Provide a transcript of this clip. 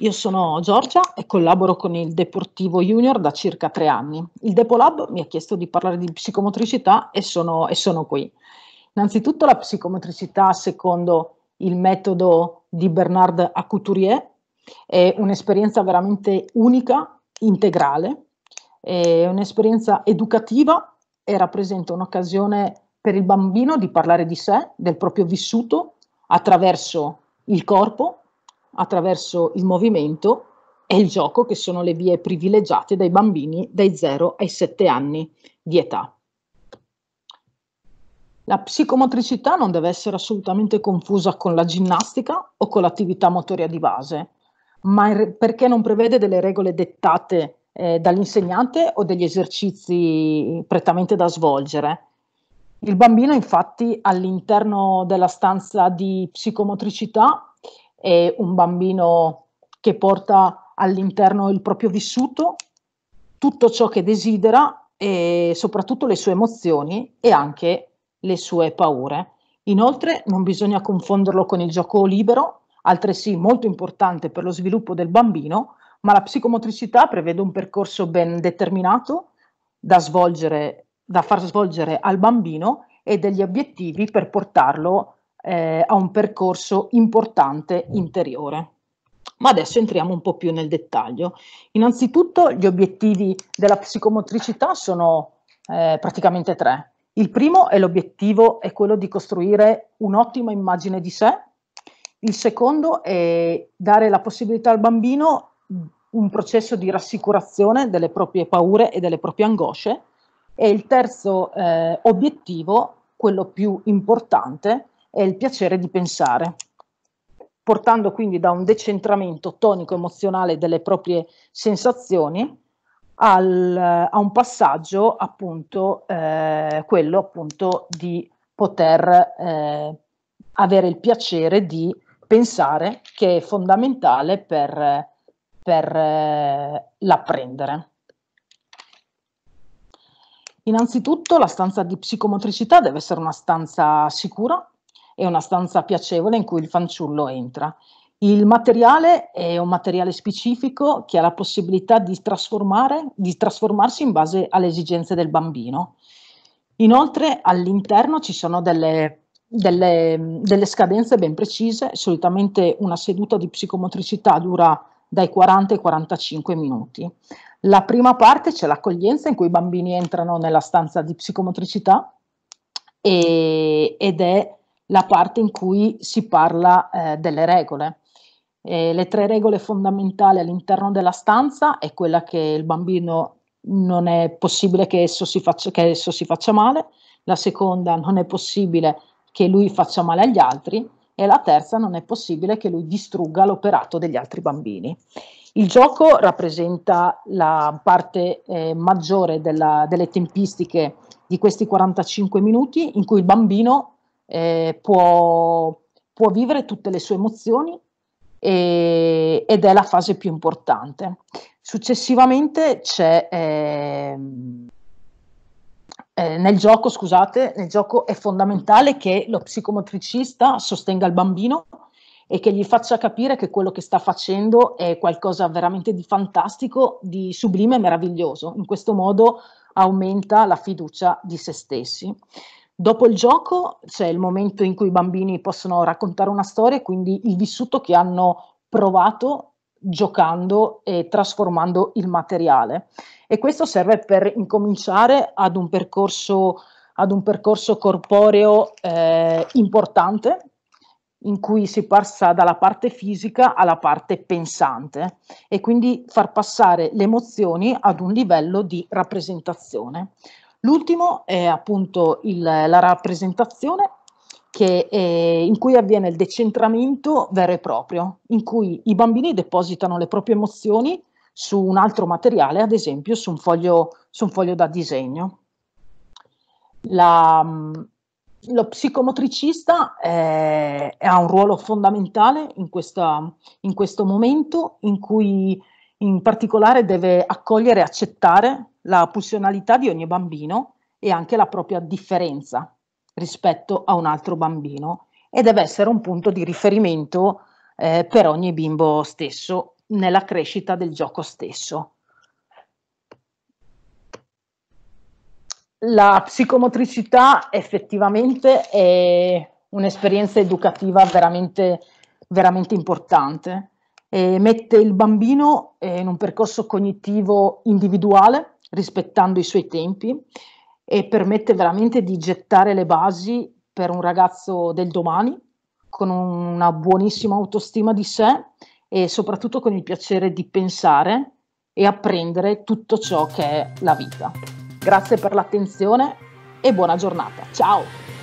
Io sono Giorgia e collaboro con il Deportivo Junior da circa tre anni. Il Depolab mi ha chiesto di parlare di psicomotricità e sono, e sono qui. Innanzitutto la psicomotricità secondo il metodo di Bernard Accouturier è un'esperienza veramente unica, integrale, è un'esperienza educativa e rappresenta un'occasione per il bambino di parlare di sé, del proprio vissuto attraverso il corpo, attraverso il movimento e il gioco, che sono le vie privilegiate dai bambini dai 0 ai 7 anni di età. La psicomotricità non deve essere assolutamente confusa con la ginnastica o con l'attività motoria di base, ma perché non prevede delle regole dettate eh, dall'insegnante o degli esercizi prettamente da svolgere. Il bambino infatti all'interno della stanza di psicomotricità è un bambino che porta all'interno il proprio vissuto, tutto ciò che desidera e soprattutto le sue emozioni e anche le sue paure. Inoltre non bisogna confonderlo con il gioco libero, altresì molto importante per lo sviluppo del bambino, ma la psicomotricità prevede un percorso ben determinato da, svolgere, da far svolgere al bambino e degli obiettivi per portarlo a eh, a un percorso importante interiore. Ma adesso entriamo un po' più nel dettaglio. Innanzitutto gli obiettivi della psicomotricità sono eh, praticamente tre. Il primo è l'obiettivo è quello di costruire un'ottima immagine di sé. Il secondo è dare la possibilità al bambino un processo di rassicurazione delle proprie paure e delle proprie angosce. E il terzo eh, obiettivo, quello più importante, è è il piacere di pensare, portando quindi da un decentramento tonico-emozionale delle proprie sensazioni al, eh, a un passaggio appunto, eh, quello appunto di poter eh, avere il piacere di pensare che è fondamentale per, per eh, l'apprendere. Innanzitutto la stanza di psicomotricità deve essere una stanza sicura, è una stanza piacevole in cui il fanciullo entra. Il materiale è un materiale specifico che ha la possibilità di, di trasformarsi in base alle esigenze del bambino. Inoltre all'interno ci sono delle, delle, delle scadenze ben precise, solitamente una seduta di psicomotricità dura dai 40 ai 45 minuti. La prima parte c'è l'accoglienza in cui i bambini entrano nella stanza di psicomotricità e, ed è la parte in cui si parla eh, delle regole. Eh, le tre regole fondamentali all'interno della stanza è quella che il bambino non è possibile che esso si faccia, esso si faccia male, la seconda non è possibile che lui faccia male agli altri e la terza non è possibile che lui distrugga l'operato degli altri bambini. Il gioco rappresenta la parte eh, maggiore della, delle tempistiche di questi 45 minuti in cui il bambino eh, può, può, vivere tutte le sue emozioni e, ed è la fase più importante. Successivamente c'è... Eh, eh, nel gioco, scusate, nel gioco è fondamentale che lo psicomotricista sostenga il bambino e che gli faccia capire che quello che sta facendo è qualcosa veramente di fantastico, di sublime e meraviglioso. In questo modo aumenta la fiducia di se stessi. Dopo il gioco c'è il momento in cui i bambini possono raccontare una storia, quindi il vissuto che hanno provato giocando e trasformando il materiale. E questo serve per incominciare ad un percorso, ad un percorso corporeo eh, importante, in cui si passa dalla parte fisica alla parte pensante e quindi far passare le emozioni ad un livello di rappresentazione. L'ultimo è appunto il, la rappresentazione che, eh, in cui avviene il decentramento vero e proprio, in cui i bambini depositano le proprie emozioni su un altro materiale, ad esempio su un foglio, su un foglio da disegno. La, mm, lo psicomotricista eh, ha un ruolo fondamentale in, questa, in questo momento in cui in particolare deve accogliere e accettare la pulsionalità di ogni bambino e anche la propria differenza rispetto a un altro bambino e deve essere un punto di riferimento eh, per ogni bimbo stesso nella crescita del gioco stesso. La psicomotricità effettivamente è un'esperienza educativa veramente, veramente importante eh, mette il bambino eh, in un percorso cognitivo individuale, rispettando i suoi tempi, e permette veramente di gettare le basi per un ragazzo del domani, con una buonissima autostima di sé e soprattutto con il piacere di pensare e apprendere tutto ciò che è la vita. Grazie per l'attenzione e buona giornata. Ciao!